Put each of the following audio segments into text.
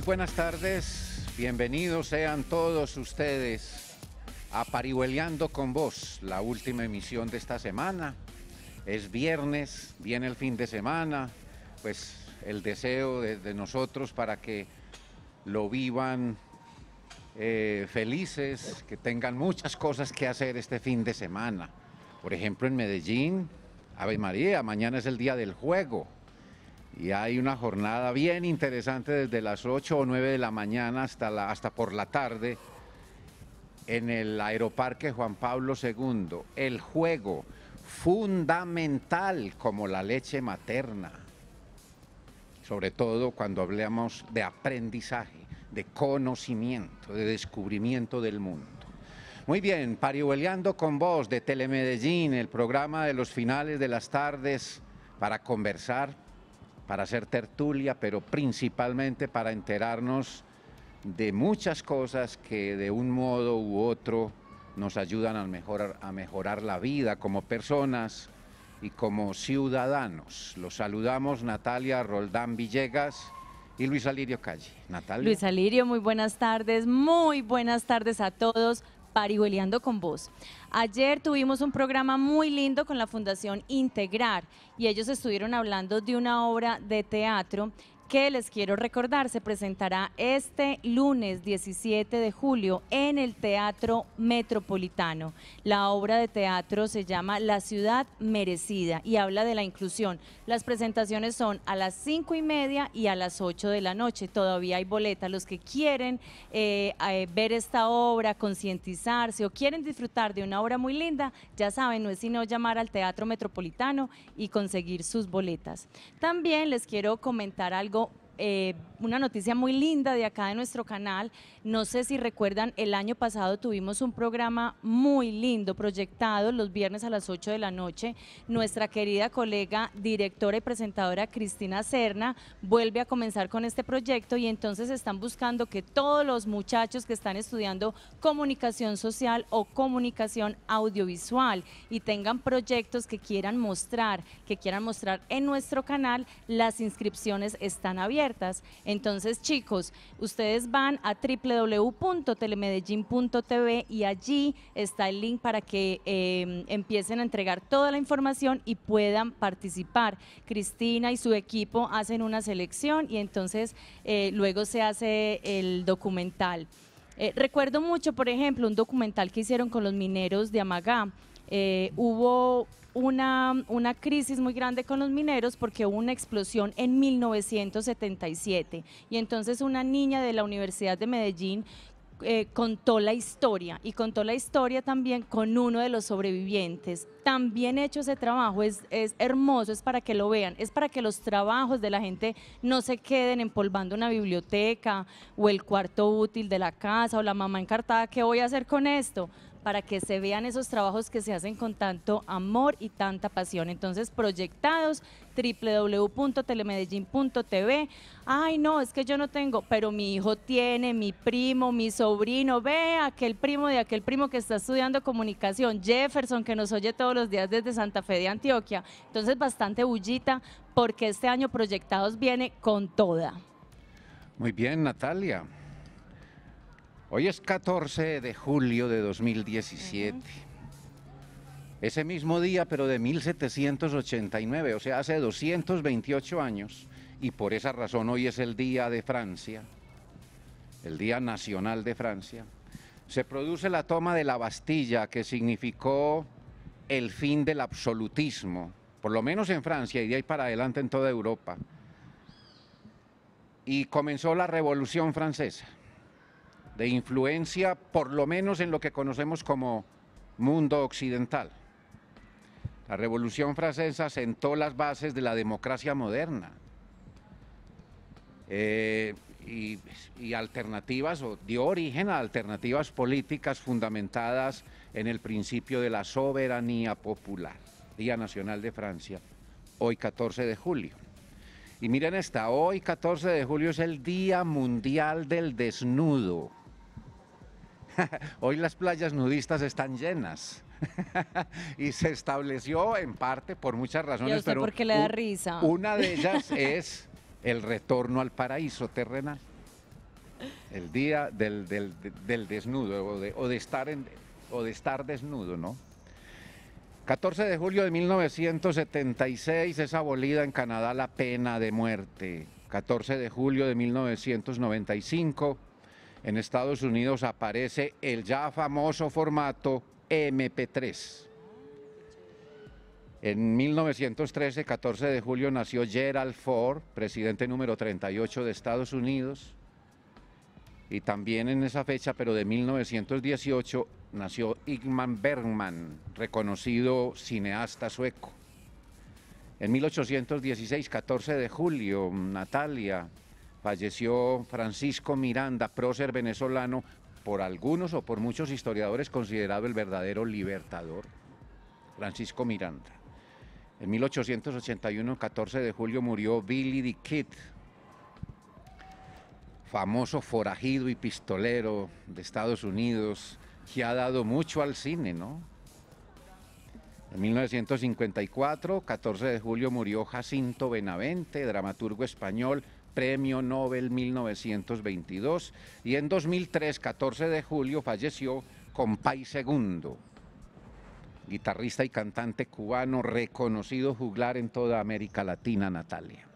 Muy buenas tardes, bienvenidos sean todos ustedes a Parihueleando con Vos, la última emisión de esta semana. Es viernes, viene el fin de semana, pues el deseo de, nosotros para que lo vivan eh, felices, que tengan muchas cosas que hacer este fin de semana. Por ejemplo, en Medellín, Ave María, mañana es el día del juego y hay una jornada bien interesante desde las 8 o 9 de la mañana hasta, hasta por la tarde en el Aeroparque Juan Pablo II. El juego fundamental como la leche materna, sobre todo cuando hablamos de aprendizaje, de conocimiento, de descubrimiento del mundo. Muy bien, parihueleando con vos de Telemedellín, el programa de los finales de las tardes para conversar para hacer tertulia, pero principalmente para enterarnos de muchas cosas que de un modo u otro nos ayudan a mejorar, la vida como personas y como ciudadanos. Los saludamos Natalia Roldán Villegas y Luis Alirio Calle. Luis Alirio, muy buenas tardes, muy buenas tardes a todos, parigüeleando con vos. Ayer tuvimos un programa muy lindo con la Fundación Integrar y ellos estuvieron hablando de una obra de teatro que les quiero recordar se presentará este lunes 17 de julio en el Teatro Metropolitano. La obra de teatro se llama La Ciudad Merecida y habla de la inclusión. Las presentaciones son a las 5 y media y a las 8 de la noche. Todavía hay boletas. Los que quieren eh, eh, ver esta obra, concientizarse o quieren disfrutar de una obra muy linda, ya saben, no es sino llamar al Teatro Metropolitano y conseguir sus boletas. También les quiero comentar algo eh, una noticia muy linda de acá de nuestro canal. No sé si recuerdan, el año pasado tuvimos un programa muy lindo proyectado los viernes a las 8 de la noche. Nuestra querida colega, directora y presentadora Cristina Cerna vuelve a comenzar con este proyecto y entonces están buscando que todos los muchachos que están estudiando comunicación social o comunicación audiovisual y tengan proyectos que quieran mostrar, que quieran mostrar en nuestro canal, las inscripciones están abiertas entonces, chicos, ustedes van a www.telemedellín.tv y allí está el link para que em, empiecen a entregar toda la información y puedan participar. Cristina y su equipo hacen una selección y entonces eh, luego se hace el documental. Eh, recuerdo mucho, por ejemplo, un documental que hicieron con los mineros de Amagá. Eh, hubo una, una, crisis muy grande con los mineros porque hubo una explosión en 1977 y entonces una niña de la Universidad de Medellín eh, contó la historia y contó la historia también con uno de los sobrevivientes. También hecho ese trabajo, es, es hermoso, es para que lo vean, es para que los trabajos de la gente no se queden empolvando una biblioteca o el cuarto útil de la casa o la mamá encartada, ¿qué voy a hacer con esto? para que se vean esos trabajos que se hacen con tanto amor y tanta pasión. Entonces, proyectados, www.telemedellín.tv. Ay, no, es que yo no tengo, pero mi hijo tiene, mi primo, mi sobrino, ve aquel primo de aquel primo que está estudiando comunicación, Jefferson, que nos oye todos los días desde Santa Fe de Antioquia. Entonces, bastante bullita, porque este año Proyectados viene con toda. Muy bien, Natalia. Hoy es 14 de julio de 2017. Ese mismo día, pero de 1789, o sea, hace 228 años, y por esa razón hoy es el Día de Francia, el Día Nacional de Francia, se produce la toma de la Bastilla, que significó el fin del absolutismo, por lo menos en Francia y de ahí para adelante en toda Europa. Y comenzó la Revolución Francesa de influencia, por lo menos en lo que conocemos como mundo occidental. La Revolución Francesa sentó las bases de la democracia moderna eh, y, alternativas, o dio origen a alternativas políticas fundamentadas en el principio de la soberanía popular. Día Nacional de Francia, hoy 14 de julio. Y miren esta, hoy 14 de julio es el Día Mundial del Desnudo. Hoy las playas nudistas están llenas. y se estableció en parte por muchas razones, pero le risa. una de ellas es el retorno al paraíso terrenal. El día del, desnudo o de, estar en, o de estar desnudo, ¿no? 14 de julio de 1976 es abolida en Canadá la pena de muerte. 14 de julio de 1995 en Estados Unidos aparece el ya famoso formato MP3. En 1913, 14 de julio, nació Gerald Ford, presidente número 38 de Estados Unidos. Y también en esa fecha, pero de 1918, nació Ingmar Bergman, reconocido cineasta sueco. En 1816, 14 de julio, Natalia, Falleció Francisco Miranda, prócer venezolano, por algunos o por muchos historiadores considerado el verdadero libertador. Francisco Miranda. En 1881, 14 de julio, murió Billy the Kid, famoso forajido y pistolero de Estados Unidos, que ha dado mucho al cine, ¿no? En 1954, 14 de julio, murió Jacinto Benavente, dramaturgo español, Premio Nobel 1922, y en 2003, 14 de julio, falleció con Compay Segundo, guitarrista y cantante cubano reconocido juglar en toda América Latina, Natalia.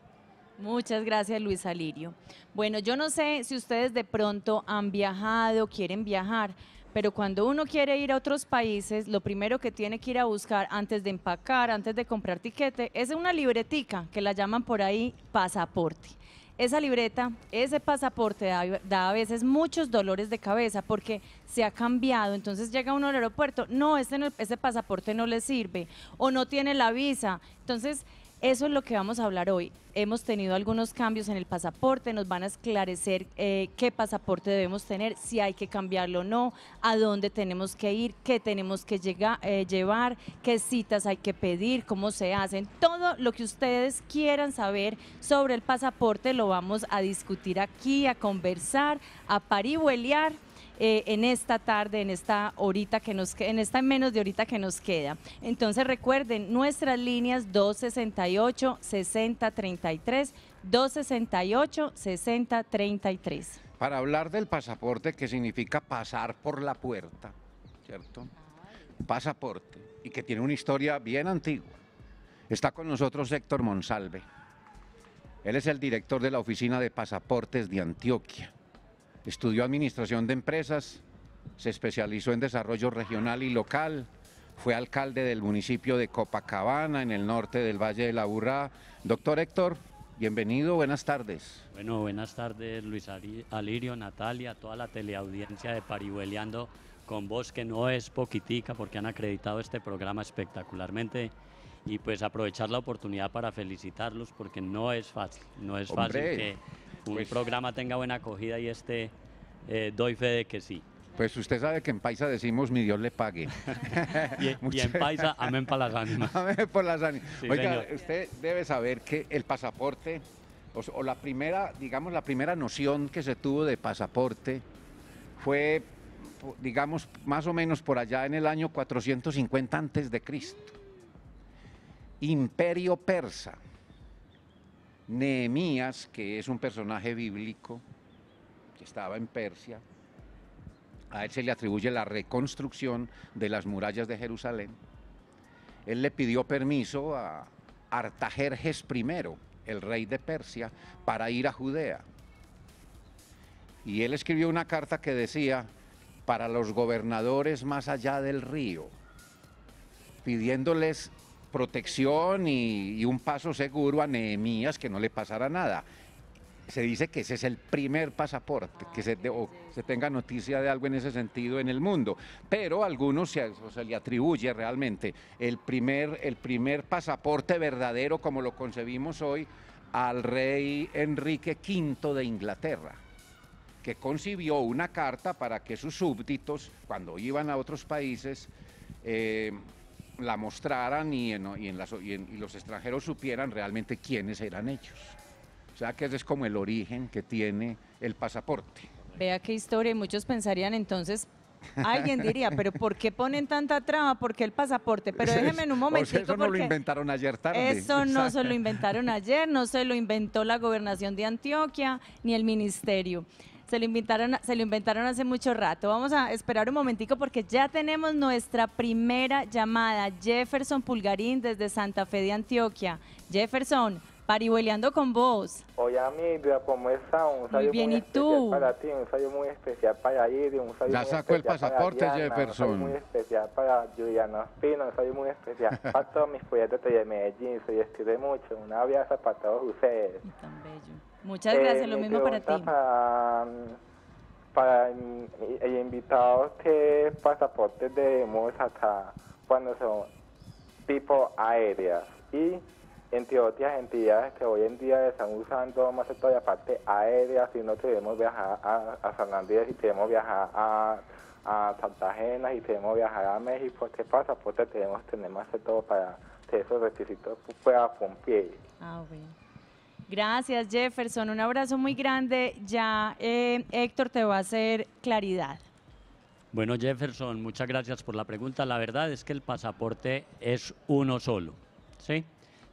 Muchas gracias Luis Alirio. Bueno, yo no sé si ustedes de pronto han viajado, quieren viajar, pero cuando uno quiere ir a otros países, lo primero que tiene que ir a buscar antes de empacar, antes de comprar tiquete, es una libretica que la llaman por ahí pasaporte. Esa libreta, ese pasaporte da, a veces muchos dolores de cabeza porque se ha cambiado. Entonces llega uno al aeropuerto, no, este ese pasaporte no le sirve o no tiene la visa. Entonces eso es lo que vamos a hablar hoy. Hemos tenido algunos cambios en el pasaporte, nos van a esclarecer eh, qué pasaporte debemos tener, si hay que cambiarlo o no, a dónde tenemos que ir, qué tenemos que eh, llevar, qué citas hay que pedir, cómo se hacen. Todo lo que ustedes quieran saber sobre el pasaporte lo vamos a discutir aquí, a conversar, a parihuelear eh, en esta tarde, en esta horita que nos en esta menos de horita que nos queda. Entonces recuerden, nuestras líneas 268 6033 268 6033. Para hablar del pasaporte que significa pasar por la puerta, ¿cierto? Pasaporte y que tiene una historia bien antigua. Está con nosotros Héctor Monsalve. Él es el director de la Oficina de Pasaportes de Antioquia. Estudió administración de empresas, se especializó en desarrollo regional y local, fue alcalde del municipio de Copacabana, en el norte del Valle de la Burra. Doctor Héctor, bienvenido, buenas tardes. Bueno, buenas tardes Luis Alirio, Natalia, toda la teleaudiencia de Parihueleando con vos, que no es poquitica porque han acreditado este programa espectacularmente y pues aprovechar la oportunidad para felicitarlos porque no es fácil, no es fácil que un programa tenga buena acogida y este eh, doy fe de que sí. Pues usted sabe que en Paisa decimos mi Dios le pague. y, en Paisa, amén para las ánimas. por las ánimas. Oiga, usted debe saber que el pasaporte, o, o, la primera, digamos, la primera noción que se tuvo de pasaporte fue, digamos, más o menos por allá en el año 450 antes de Cristo. Imperio persa. Nehemías, que es un personaje bíblico, que estaba en Persia, a él se le atribuye la reconstrucción de las murallas de Jerusalén. Él le pidió permiso a Artajerjes I, el rey de Persia, para ir a Judea. Y él escribió una carta que decía, para los gobernadores más allá del río, pidiéndoles protección y, un paso seguro a Nehemías que no le pasara nada se dice que ese es el primer pasaporte, que se, se, tenga noticia de algo en ese sentido en el mundo. Pero a algunos se, le atribuye realmente el primer, el primer pasaporte verdadero, como lo concebimos hoy, al rey Enrique V de Inglaterra, que concibió una carta para que sus súbditos, cuando iban a otros países, eh, la mostraran y, en, las, los extranjeros supieran realmente quiénes eran ellos. O sea que ese es como el origen que tiene el pasaporte. Vea qué historia, y muchos pensarían entonces, alguien diría, pero ¿por qué ponen tanta trama? ¿Por qué el pasaporte? Pero déjenme en un momento. eso no lo inventaron ayer tarde. Eso no se lo inventaron ayer, no se lo inventó la gobernación de Antioquia ni el ministerio. Se lo, inventaron, se lo inventaron hace mucho rato. Vamos a esperar un momentico porque ya tenemos nuestra primera llamada. Jefferson Pulgarín desde Santa Fe de Antioquia. Jefferson, Parihueleando con vos. Oye, amiga, ¿cómo estás? Un muy bien, ¿y tú? Para ti, un saludo muy especial para Iri, un saludo Ya sacó el pasaporte, de Jefferson. Un saludo muy especial para Juliana Espino, un saludo muy especial para todos mis proyectos de Medellín. Soy escribe mucho. Un abrazo para todos ustedes. Tan bello. Muchas gracias, lo eh, mismo para ti. Para, para el, invitado, ¿qué pasaportes debemos sacar cuando son tipo aéreas? Y otras entidades que hoy en día están usando más de todo la parte aérea, si no queremos viajar a, a San Andrés, si queremos viajar a, a Cartagena, si queremos viajar a México, ¿qué pasaporte pues tenemos tener más de todo para que esos requisitos puedan cumplir? Ah, Gracias Jefferson, un abrazo muy grande. Ya eh, Héctor te va a hacer claridad. Bueno Jefferson, muchas gracias por la pregunta. La verdad es que el pasaporte es uno solo, ¿sí?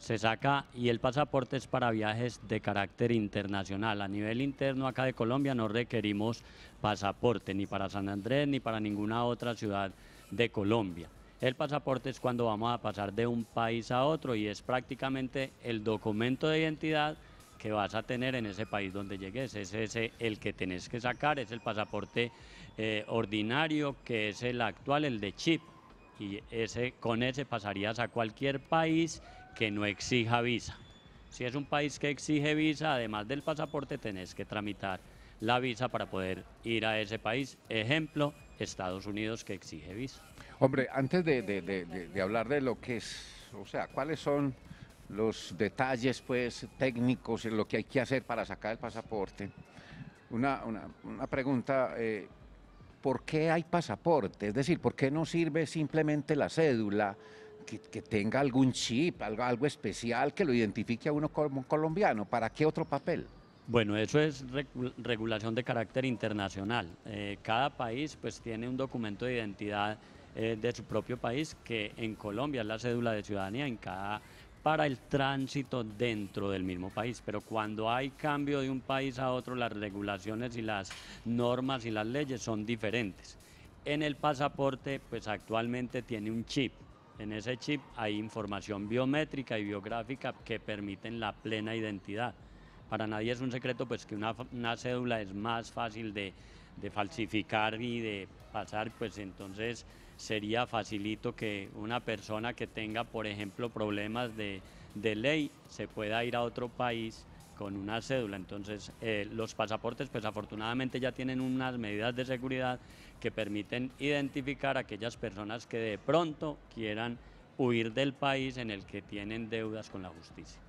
se saca y el pasaporte es para viajes de carácter internacional. A nivel interno acá de Colombia no requerimos pasaporte ni para San Andrés ni para ninguna otra ciudad de Colombia. El pasaporte es cuando vamos a pasar de un país a otro y es prácticamente el documento de identidad que vas a tener en ese país donde llegues. Es el que tenés que sacar, es el pasaporte eh, ordinario que es el actual, el de chip. Y ese, con ese pasarías a cualquier país que no exija visa. Si es un país que exige visa, además del pasaporte tenés que tramitar la visa para poder ir a ese país. Ejemplo, Estados Unidos que exige visa. Hombre, antes de, hablar de lo que es, o sea, cuáles son los detalles pues técnicos y lo que hay que hacer para sacar el pasaporte, una, una, pregunta, eh, ¿por qué hay pasaporte? Es decir, ¿por qué no sirve simplemente la cédula? que, tenga algún chip, algo, especial que lo identifique a uno como colombiano. ¿Para qué otro papel? Bueno, eso es regulación de carácter internacional. Eh, cada país pues tiene un documento de identidad eh, de su propio país que en Colombia es la cédula de ciudadanía en cada para el tránsito dentro del mismo país, pero cuando hay cambio de un país a otro, las regulaciones y las normas y las leyes son diferentes. En el pasaporte, pues actualmente tiene un chip, en ese chip hay información biométrica y biográfica que permiten la plena identidad. Para nadie es un secreto pues, que una, cédula es más fácil de, falsificar y de pasar, pues entonces sería facilito que una persona que tenga, por ejemplo, problemas de, ley se pueda ir a otro país con una cédula. Entonces, eh, los pasaportes, pues afortunadamente ya tienen unas medidas de seguridad que permiten identificar a aquellas personas que de pronto quieran huir del país en el que tienen deudas con la justicia.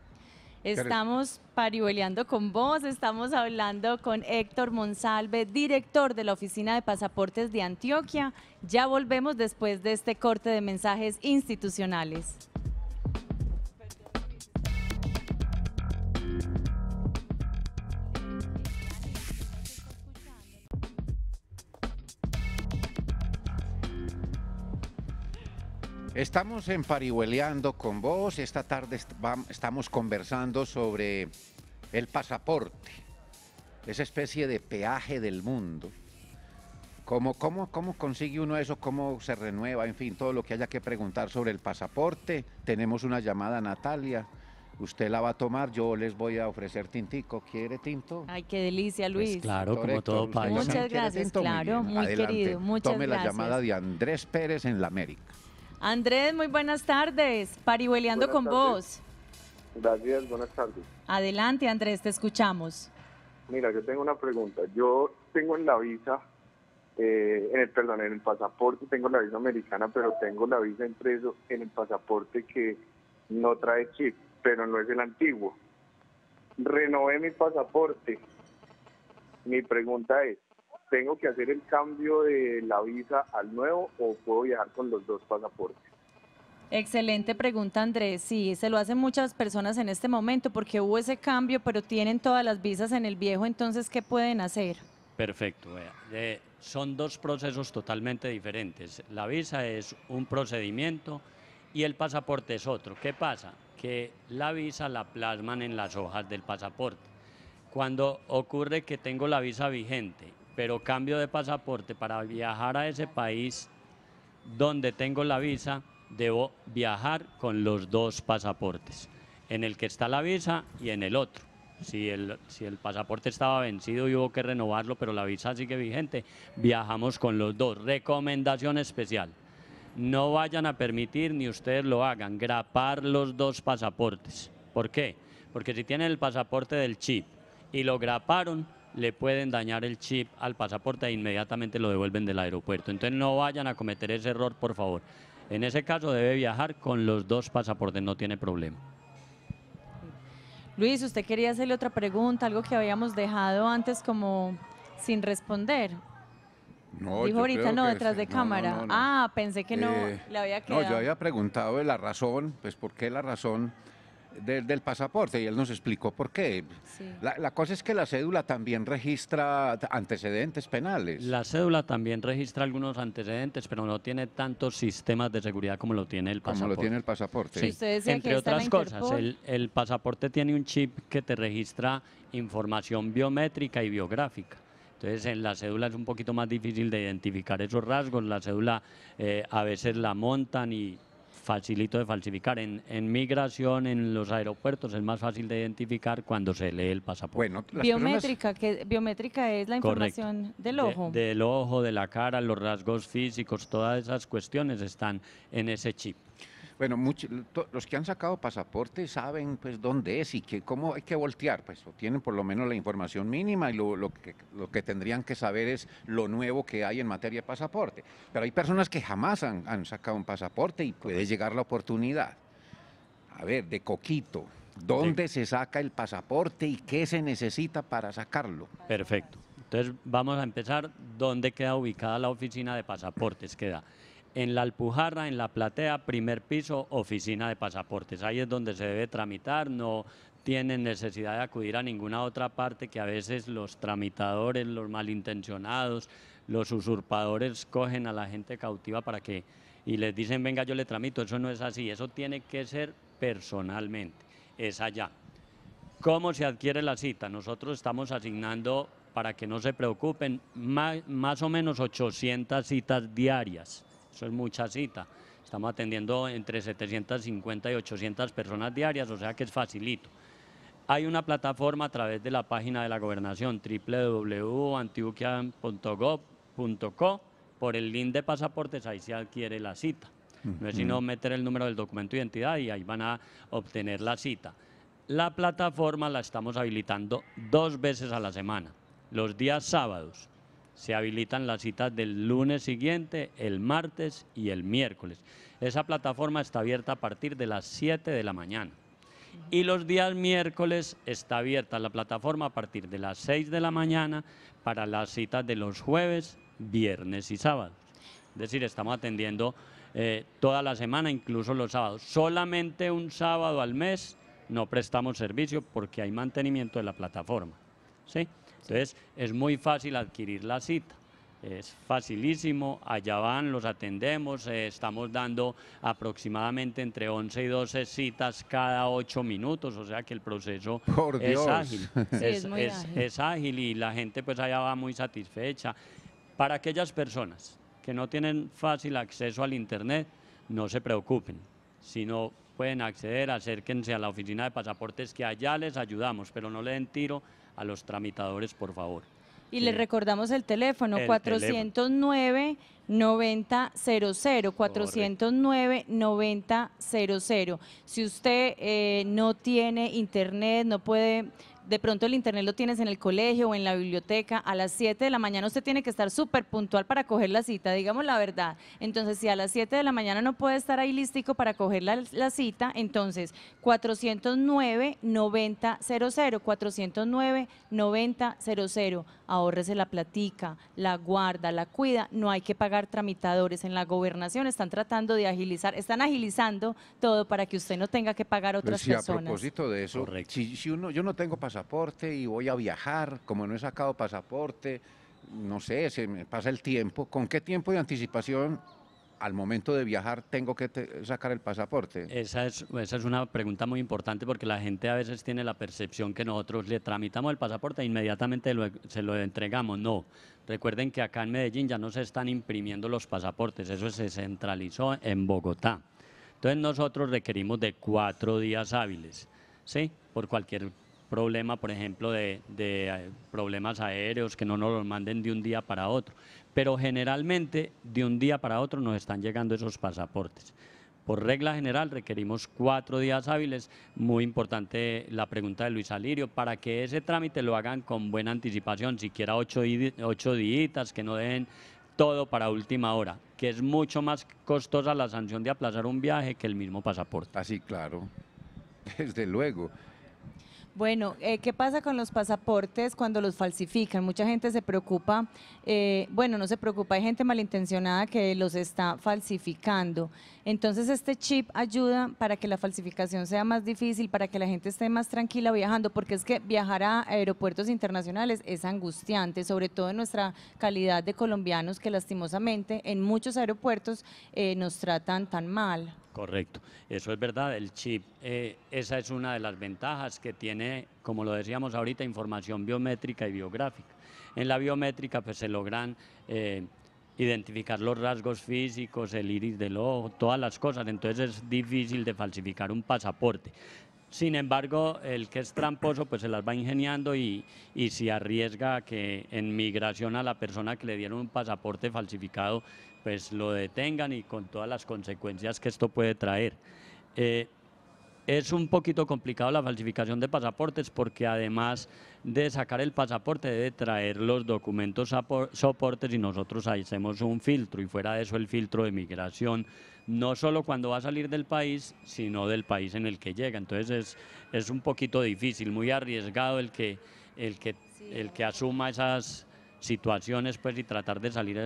Estamos parihueleando con vos, estamos hablando con Héctor Monsalve, director de la Oficina de Pasaportes de Antioquia. Ya volvemos después de este corte de mensajes institucionales. Estamos en Parihueleando con vos. Esta tarde estamos conversando sobre el pasaporte, esa especie de peaje del mundo. ¿Cómo, cómo, cómo consigue uno eso? ¿Cómo se renueva? En fin, todo lo que haya que preguntar sobre el pasaporte. Tenemos una llamada, Natalia. Usted la va a tomar, yo les voy a ofrecer tintico. ¿Quiere tinto? Ay, qué delicia, pues Luis. claro, como todo país. Muchas gracias, claro, muy, querido. Muchas Tome la llamada de Andrés Pérez en la América. Andrés, muy buenas tardes. Parihueleando con vos. Gracias, buenas tardes. Adelante, Andrés, te escuchamos. Mira, yo tengo una pregunta. Yo tengo en la visa, eh, en el, perdón, en el pasaporte tengo la visa americana, pero tengo la visa impreso en el pasaporte que no trae chip, pero no es el antiguo. Renové mi pasaporte. Mi pregunta es, ¿tengo que hacer el cambio de la visa al nuevo o puedo viajar con los dos pasaportes? Excelente pregunta, Andrés. Sí, se lo hacen muchas personas en este momento porque hubo ese cambio, pero tienen todas las visas en el viejo, entonces, ¿qué pueden hacer? Perfecto. son dos procesos totalmente diferentes. La visa es un procedimiento y el pasaporte es otro. ¿Qué pasa? Que la visa la plasman en las hojas del pasaporte. Cuando ocurre que tengo la visa vigente pero cambio de pasaporte para viajar a ese país donde tengo la visa, debo viajar con los dos pasaportes, en el que está la visa y en el otro. Si el, si el pasaporte estaba vencido y hubo que renovarlo, pero la visa sigue vigente, viajamos con los dos. Recomendación especial, no vayan a permitir, ni ustedes lo hagan, grapar los dos pasaportes. ¿Por qué? Porque si tienen el pasaporte del chip y lo graparon, le pueden dañar el chip al pasaporte e inmediatamente lo devuelven del aeropuerto. Entonces no vayan a cometer ese error, por favor. En ese caso debe viajar con los dos pasaportes, no tiene problema. Luis, usted quería hacerle otra pregunta, algo que habíamos dejado antes como sin responder. No, Dijo ahorita no, detrás de cámara. ah, pensé que no eh, había quedado. No, yo había preguntado de la razón, pues por qué la razón del pasaporte y él nos explicó por qué. La, cosa es que la cédula también registra antecedentes penales. La cédula también registra algunos antecedentes, pero no tiene tantos sistemas de seguridad como lo tiene el pasaporte. Como lo tiene el pasaporte. Entre otras cosas, el, pasaporte tiene un chip que te registra información biométrica y biográfica. Entonces, en la cédula es un poquito más difícil de identificar esos rasgos. La cédula eh, a veces la montan y facilito de falsificar. En, migración, en los aeropuertos, es más fácil de identificar cuando se lee el pasaporte. biométrica, que biométrica es la información del ojo. del ojo, de la cara, los rasgos físicos, todas esas cuestiones están en ese chip. Bueno, los que han sacado pasaporte saben pues dónde es y que, cómo hay que voltear, pues tienen por lo menos la información mínima y lo, que, lo que tendrían que saber es lo nuevo que hay en materia de pasaporte. Pero hay personas que jamás han, sacado un pasaporte y puede llegar la oportunidad. A ver, de Coquito, ¿dónde se saca el pasaporte y qué se necesita para sacarlo? Perfecto. Entonces vamos a empezar dónde queda ubicada la oficina de pasaportes. Queda en la Alpujarra, en la Platea, primer piso, oficina de pasaportes. Ahí es donde se debe tramitar, no tienen necesidad de acudir a ninguna otra parte que a veces los tramitadores, los malintencionados, los usurpadores cogen a la gente cautiva para que y les dicen, venga, yo le tramito. Eso no es así, eso tiene que ser personalmente, es allá. ¿Cómo se adquiere la cita? Nosotros estamos asignando, para que no se preocupen, más o menos 800 citas diarias eso es mucha cita. Estamos atendiendo entre 750 y 800 personas diarias, o sea que es facilito. Hay una plataforma a través de la página de la gobernación www.antioquia.gov.co. Por el link de pasaportes ahí se adquiere la cita. No es sino meter el número del documento de identidad y ahí van a obtener la cita. La plataforma la estamos habilitando dos veces a la semana, los días sábados se habilitan las citas del lunes siguiente, el martes y el miércoles. Esa plataforma está abierta a partir de las 7 de la mañana. Y los días miércoles está abierta la plataforma a partir de las 6 de la mañana para las citas de los jueves, viernes y sábados. Es decir, estamos atendiendo eh, toda la semana, incluso los sábados. Solamente un sábado al mes no prestamos servicio porque hay mantenimiento de la plataforma. ¿sí? Entonces, es muy fácil adquirir la cita. Es facilísimo, allá van, los atendemos, eh, estamos dando aproximadamente entre 11 y 12 citas cada 8 minutos, o sea que el proceso es ágil. es, ágil. y la gente pues allá va muy satisfecha. Para aquellas personas que no tienen fácil acceso al Internet, no se preocupen, si no pueden acceder, acérquense a la oficina de pasaportes que allá les ayudamos, pero no le den tiro a los tramitadores, por favor. Y le recordamos el teléfono, 409 9000, 409 9000. Si usted eh, no tiene internet, no puede de pronto el internet lo tienes en el colegio o en la biblioteca, a las 7 de la mañana usted tiene que estar súper puntual para coger la cita, digamos la verdad. Entonces, si a las 7 de la mañana no puede estar ahí listico para coger la, cita, entonces 409 9000, 409 9000, ahorrese la platica, la guarda, la cuida, no hay que pagar tramitadores en la gobernación, están tratando de agilizar, están agilizando todo para que usted no tenga que pagar otras A propósito de eso, yo no tengo pasaporte y voy a viajar, como no he sacado pasaporte, no sé, se me pasa el tiempo, ¿con qué tiempo de anticipación al momento de viajar tengo que sacar el pasaporte? Esa es, esa es una pregunta muy importante porque la gente a veces tiene la percepción que nosotros le tramitamos el pasaporte e inmediatamente e-, se lo entregamos. No, recuerden que acá en Medellín ya no se están imprimiendo los pasaportes, eso se centralizó en Bogotá. Entonces nosotros requerimos de cuatro días hábiles, ¿sí? Por cualquier problema, por ejemplo, de, eh, problemas aéreos que no nos los manden de un día para otro. Pero generalmente de un día para otro nos están llegando esos pasaportes. Por regla general requerimos cuatro días hábiles. Muy importante la pregunta de Luis Alirio, para que ese trámite lo hagan con buena anticipación, siquiera ocho, ocho días, que no dejen todo para última hora, que es mucho más costosa la sanción de aplazar un viaje que el mismo pasaporte. Así, ah, claro, desde luego. Bueno, eh, ¿qué pasa con los pasaportes cuando los falsifican? Mucha gente se preocupa, eh, bueno, no se preocupa, hay gente malintencionada que los está falsificando. Entonces este chip ayuda para que la falsificación sea más difícil, para que la gente esté más tranquila viajando, porque es que viajar a aeropuertos internacionales es angustiante, sobre todo en nuestra calidad de colombianos que lastimosamente en muchos aeropuertos eh, nos tratan tan mal. Correcto, eso es verdad, el chip, esa es una de las ventajas que tiene como lo decíamos ahorita, información biométrica y biográfica. En la biométrica pues, se logran eh, identificar los rasgos físicos, el iris del ojo, todas las cosas, entonces es difícil de falsificar un pasaporte. Sin embargo, el que es tramposo pues se las va ingeniando y, y se arriesga que en migración a la persona que le dieron un pasaporte falsificado pues lo detengan y con todas las consecuencias que esto puede traer. Eh, es un poquito complicado la falsificación de pasaportes porque además de sacar el pasaporte debe traer los documentos soportes y nosotros hacemos un filtro y fuera de eso el filtro de migración, no solo cuando va a salir del país, sino del país en el que llega. Entonces es, es un poquito difícil, muy arriesgado el que, el que, el que asuma esas situaciones pues, y tratar de salir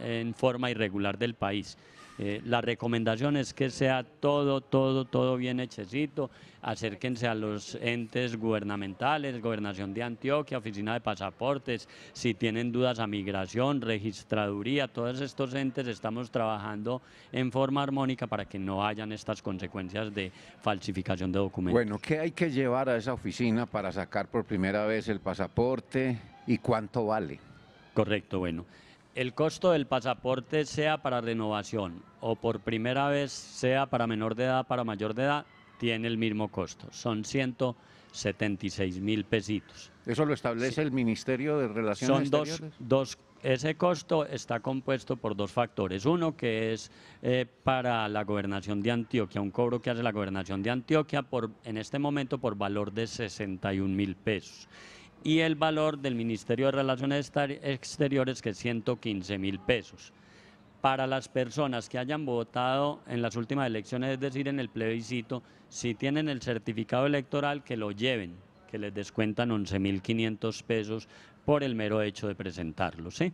en forma irregular del país. Eh, la recomendación es que sea todo, todo, todo bien hechecito. Acérquense a los entes gubernamentales, Gobernación de Antioquia, Oficina de Pasaportes, si tienen dudas a migración, registraduría, todos estos entes estamos trabajando en forma armónica para que no hayan estas consecuencias de falsificación de documentos. Bueno, ¿qué hay que llevar a esa oficina para sacar por primera vez el pasaporte y cuánto vale? Correcto, bueno el costo del pasaporte sea para renovación o por primera vez sea para menor de edad, para mayor de edad, tiene el mismo costo. Son 176 mil pesitos. ¿Eso lo establece el Ministerio de Relaciones Exteriores? ese costo está compuesto por dos factores. Uno que es eh, para la gobernación de Antioquia, un cobro que hace la gobernación de Antioquia por, en este momento por valor de 61 mil pesos y el valor del Ministerio de Relaciones Exteriores, que es 115 mil pesos. Para las personas que hayan votado en las últimas elecciones, es decir, en el plebiscito, si tienen el certificado electoral, que lo lleven, que les descuentan 11.500 pesos por el mero hecho de presentarlo. ¿sí?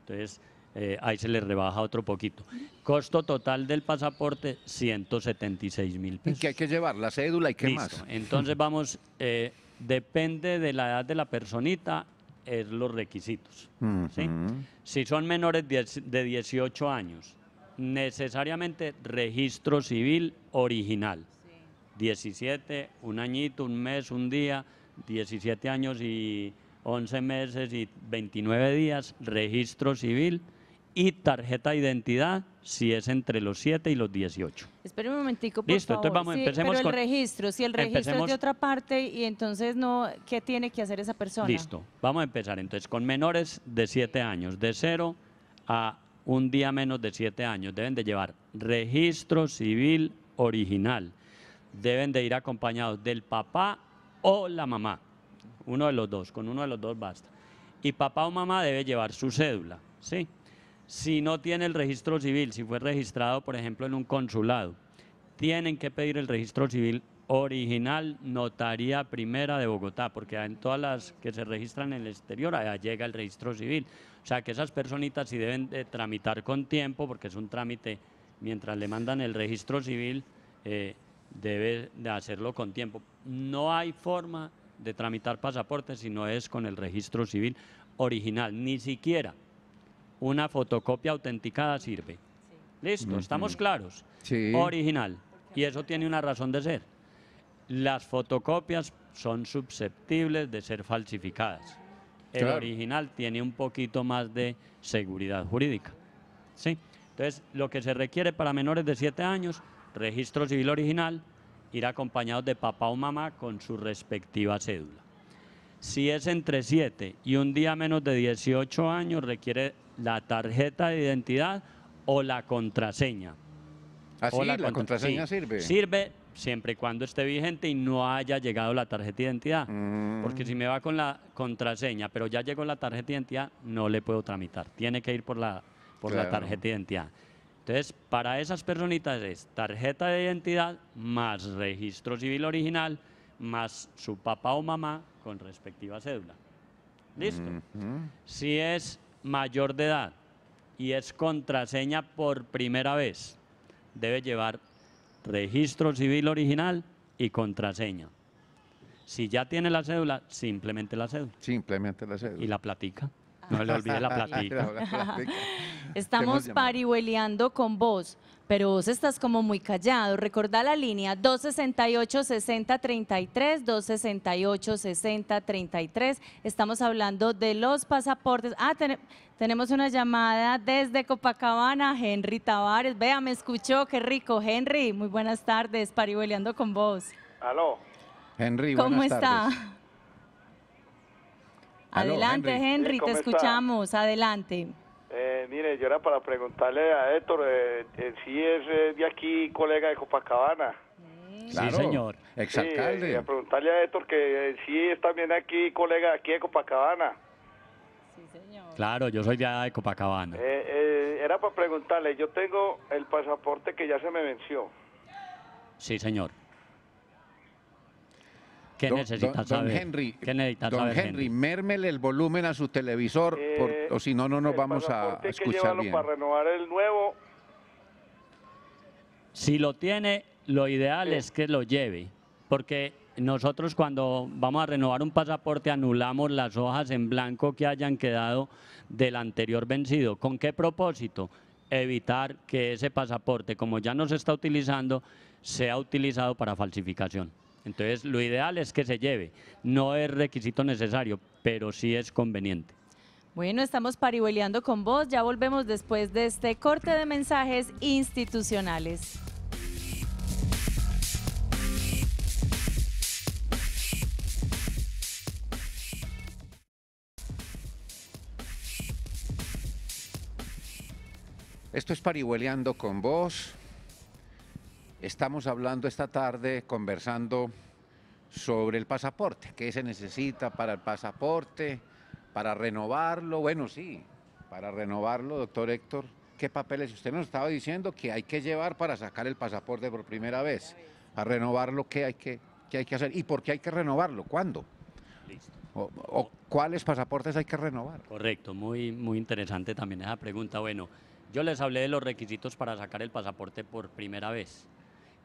Entonces, eh, ahí se les rebaja otro poquito. Costo total del pasaporte, 176 mil pesos. Y qué hay que llevar la cédula y qué más. Entonces vamos eh, Depende de la edad de la personita, es los requisitos. Si son menores de 18 años, necesariamente registro civil original. 17, un añito, un mes, un día, 17 años y 11 meses y 29 días, registro civil y tarjeta de identidad si es entre los 7 y los 18. Espere un momentico, por Listo, entonces vamos, pero el registro, si el registro es de otra parte y entonces no, ¿qué tiene que hacer esa persona? Listo, vamos a empezar entonces con menores de 7 años, de cero a un día menos de 7 años, deben de llevar registro civil original, deben de ir acompañados del papá o la mamá, uno de los dos, con uno de los dos basta. Y papá o mamá debe llevar su cédula, ¿sí? si no tiene el registro civil, si fue registrado, por ejemplo, en un consulado, tienen que pedir el registro civil original notaría primera de Bogotá, porque en todas las que se registran en el exterior, allá llega el registro civil. O sea que esas personitas sí deben de tramitar con tiempo, porque es un trámite, mientras le mandan el registro civil, eh, debe de hacerlo con tiempo. No hay forma de tramitar pasaporte si no es con el registro civil original, ni siquiera una fotocopia autenticada sirve. Listo, estamos claros. Original. Y eso tiene una razón de ser. Las fotocopias son susceptibles de ser falsificadas. El original tiene un poquito más de seguridad jurídica. ¿Sí? Entonces, lo que se requiere para menores de 7 años, registro civil original, ir acompañados de papá o mamá con su respectiva cédula. Si es entre 7 y un día menos de 18 años, requiere la tarjeta de identidad o la contraseña. Así, ah, la, contraseña sirve. Sirve siempre y cuando esté vigente y no haya llegado la tarjeta de identidad. Porque mm. si me va con la contraseña, pero ya llegó la tarjeta de identidad, no le puedo tramitar. Tiene que ir por la, por la tarjeta de identidad. Entonces, para esas personitas es tarjeta de identidad más registro civil original más su papá o mamá con respectiva cédula. ¿Listo? Si es mayor de edad y es contraseña por primera vez, debe llevar registro civil original y contraseña. Si ya tiene la cédula, simplemente la cédula. Simplemente la cédula. Y la platica. No le olvide la platica. Estamos parihueleando con vos. Pero vos estás como muy callado. Recordá la línea 268-6033, 268-6033. Estamos hablando de los pasaportes. Ah, tenemos una llamada desde Copacabana, Henry Tavares. Vea, me escuchó, qué rico. Henry, muy buenas tardes, pariboleando con vos. Aló. Henry, ¿cómo buenas está? Tardes. Adelante, Henry, Henry te escuchamos. Adelante. Eh, mire, yo era para preguntarle a Héctor eh, eh, si es de aquí colega de Copacabana. sí, señor. a preguntarle a Héctor que si es también aquí colega de aquí de Copacabana. Sí, señor. Claro, yo soy ya de Copacabana. era para preguntarle, yo tengo el pasaporte que ya se me venció. Sí, señor. ¿Qué necesita saber? Henry, ¿Qué Henry, Henry? mérmele el volumen a su televisor, eh, o si no, no nos vamos a escuchar bien. para renovar el nuevo. Si lo tiene, lo ideal eh. es que lo lleve, porque nosotros cuando vamos a renovar un pasaporte anulamos las hojas en blanco que hayan quedado del anterior vencido. ¿Con qué propósito? Evitar que ese pasaporte, como ya no se está utilizando, sea utilizado para falsificación. Entonces, lo ideal es que se lleve. No es requisito necesario, pero sí es conveniente. Bueno, estamos parihueleando con vos. Ya volvemos después de este corte de mensajes institucionales. Esto es Parihueleando con vos. Estamos hablando esta tarde, conversando sobre el pasaporte, qué se necesita para el pasaporte, para renovarlo, bueno, sí, para renovarlo, doctor Héctor, ¿qué papeles? Usted nos estaba diciendo que hay que llevar para sacar el pasaporte por primera vez, A renovarlo, ¿qué hay que, hay que hacer? ¿Y por qué hay que renovarlo? ¿Cuándo? O, cuáles pasaportes hay que renovar? Correcto, muy, muy interesante también esa pregunta. Bueno, yo les hablé de los requisitos para sacar el pasaporte por primera vez.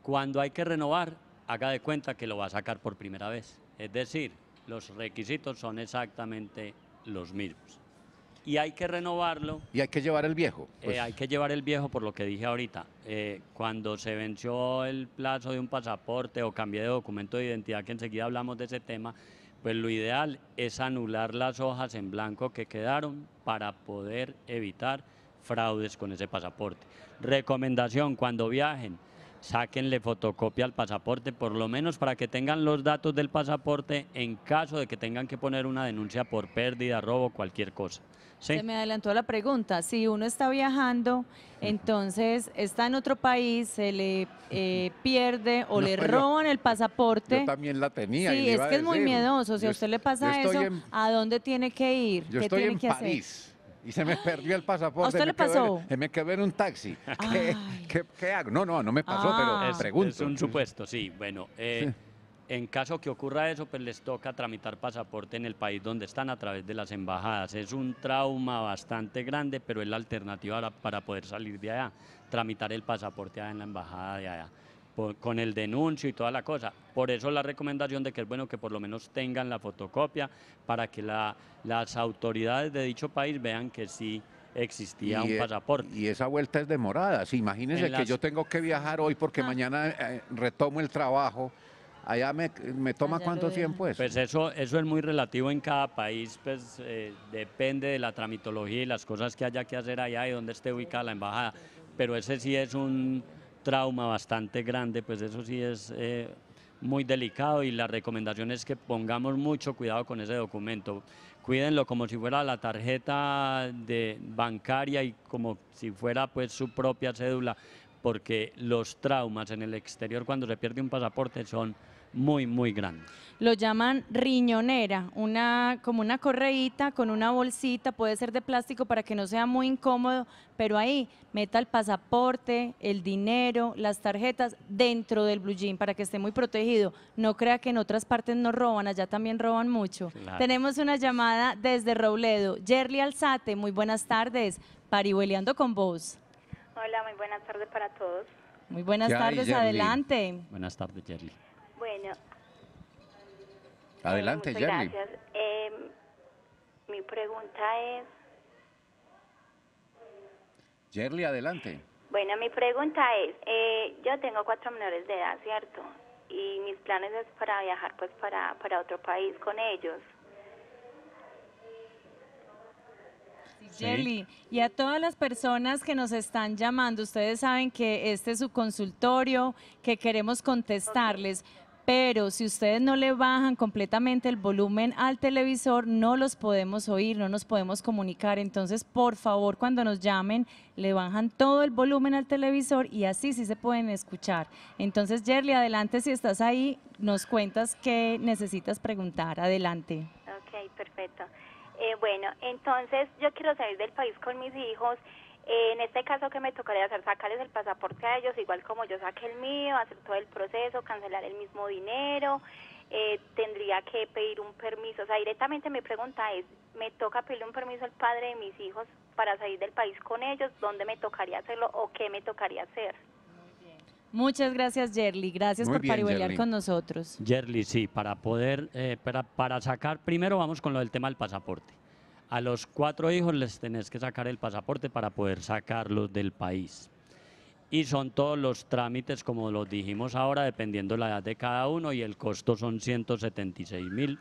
Cuando hay que renovar, haga de cuenta que lo va a sacar por primera vez. Es decir, los requisitos son exactamente los mismos. Y hay que renovarlo. Y hay que llevar el viejo. Eh, pues. hay que llevar el viejo por lo que dije ahorita. Eh, cuando se venció el plazo de un pasaporte o cambié de documento de identidad, que enseguida hablamos de ese tema, pues lo ideal es anular las hojas en blanco que quedaron para poder evitar fraudes con ese pasaporte. Recomendación, cuando viajen, sáquenle fotocopia al pasaporte, por lo menos para que tengan los datos del pasaporte en caso de que tengan que poner una denuncia por pérdida, robo, cualquier cosa. Se me adelantó la pregunta, si uno está viajando, entonces está en otro país, se le eh, pierde o le pues roban el pasaporte. Yo también la tenía. Sí, y es que es muy miedoso, si a usted le pasa eso, ¿a dónde tiene que ir? Yo estoy en París y se me perdió el pasaporte. ¿A usted le pasó? se me quedó en un taxi. ¿Qué, hago? No, no, no me pasó, pero ah. pregunto. Es un supuesto, sí. Bueno, eh, En caso que ocurra eso, pues les toca tramitar pasaporte en el país donde están a través de las embajadas. Es un trauma bastante grande, pero es la alternativa para poder salir de allá, tramitar el pasaporte en la embajada de allá con el denuncio y toda la cosa. Por eso la recomendación de que es bueno que por lo menos tengan la fotocopia para que las autoridades de dicho país vean que sí existía un e-, pasaporte. Y esa vuelta es demorada. imagínense que yo tengo que viajar hoy porque ah. mañana eh, retomo el trabajo. Allá me, toma cuánto tiempo es. Pues eso, eso es muy relativo en cada país, pues eh, depende de la tramitología y las cosas que haya que hacer allá y dónde esté ubicada la embajada. Pero ese sí es un, trauma bastante grande, pues eso sí es eh, muy delicado y la recomendación es que pongamos mucho cuidado con ese documento. Cuídenlo como si fuera la tarjeta de bancaria y como si fuera pues su propia cédula, porque los traumas en el exterior cuando se pierde un pasaporte son muy, muy grande. Lo llaman riñonera, una, como una correita con una bolsita, puede ser de plástico para que no sea muy incómodo, pero ahí meta el pasaporte, el dinero, las tarjetas dentro del blue jean para que esté muy protegido. No crea que en otras partes no roban, allá también roban mucho. Tenemos una llamada desde Robledo. Jerly Alzate, muy buenas tardes. Parihueleando con vos. Hola, muy buenas tardes para todos. Muy buenas tardes, adelante. Buenas tardes, Jerly bueno. Adelante, Jerry. Gracias. Em, mi pregunta es... Jerry, adelante. Bueno, mi pregunta es, eh, yo tengo cuatro menores de edad, ¿cierto? Y mis planes es para viajar pues para, otro país con ellos. Jelly, y a todas las personas que nos están llamando, ustedes saben que este es su consultorio, que queremos contestarles pero si ustedes no le bajan completamente el volumen al televisor, no los podemos oír, no nos podemos comunicar. Entonces, por favor, cuando nos llamen, le bajan todo el volumen al televisor y así sí se pueden escuchar. Entonces, Yerli, adelante, si estás ahí, nos cuentas qué necesitas preguntar. Adelante. Ok, perfecto. Eh, bueno, entonces yo quiero salir del país con mis hijos eh, en este caso, que me tocaría hacer? Sacarles el pasaporte a ellos, igual como yo saqué el mío, hacer todo el proceso, cancelar el mismo dinero, eh, tendría que pedir un permiso. O sea, directamente mi pregunta es, ¿me toca pedir un permiso al padre de mis hijos para salir del país con ellos? ¿Dónde me tocaría hacerlo o qué me tocaría hacer? Muchas gracias, Yerli. Gracias por con nosotros. Yerli, sí, para poder, eh, para, para sacar, primero vamos con lo del tema del pasaporte. A los cuatro hijos les tenés que sacar el pasaporte para poder sacarlos del país. Y son todos los trámites, como los dijimos ahora, dependiendo la edad de cada uno y el costo son 176 mil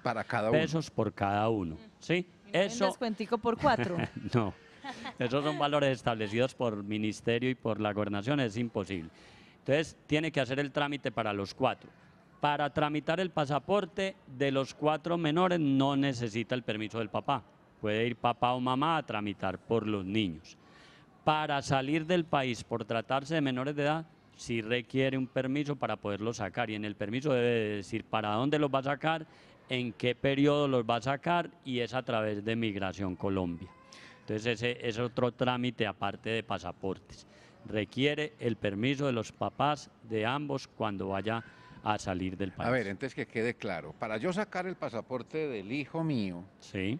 pesos por cada uno. ¿sí? Eso... ¿Un por cuatro? no, esos son valores establecidos por el ministerio y por la gobernación, es imposible. Entonces, tiene que hacer el trámite para los cuatro. Para tramitar el pasaporte de los cuatro menores no necesita el permiso del papá puede ir papá o mamá a tramitar por los niños. Para salir del país por tratarse de menores de edad, sí requiere un permiso para poderlo sacar y en el permiso debe decir para dónde los va a sacar, en qué periodo los va a sacar y es a través de Migración Colombia. Entonces ese es otro trámite aparte de pasaportes. Requiere el permiso de los papás de ambos cuando vaya a salir del país. A ver, entonces que quede claro, para yo sacar el pasaporte del hijo mío, ¿Sí?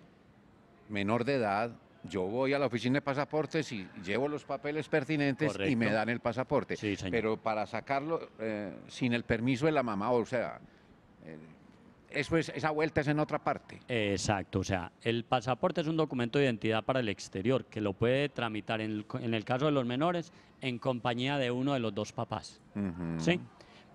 menor de edad, yo voy a la oficina de pasaportes y llevo los papeles pertinentes y me dan el pasaporte. Pero para sacarlo eh, sin el permiso de la mamá, o sea, eh, eso es, esa vuelta es en otra parte. Exacto, o sea, el pasaporte es un documento de identidad para el exterior que lo puede tramitar en el, caso de los menores en compañía de uno de los dos papás. ¿Sí?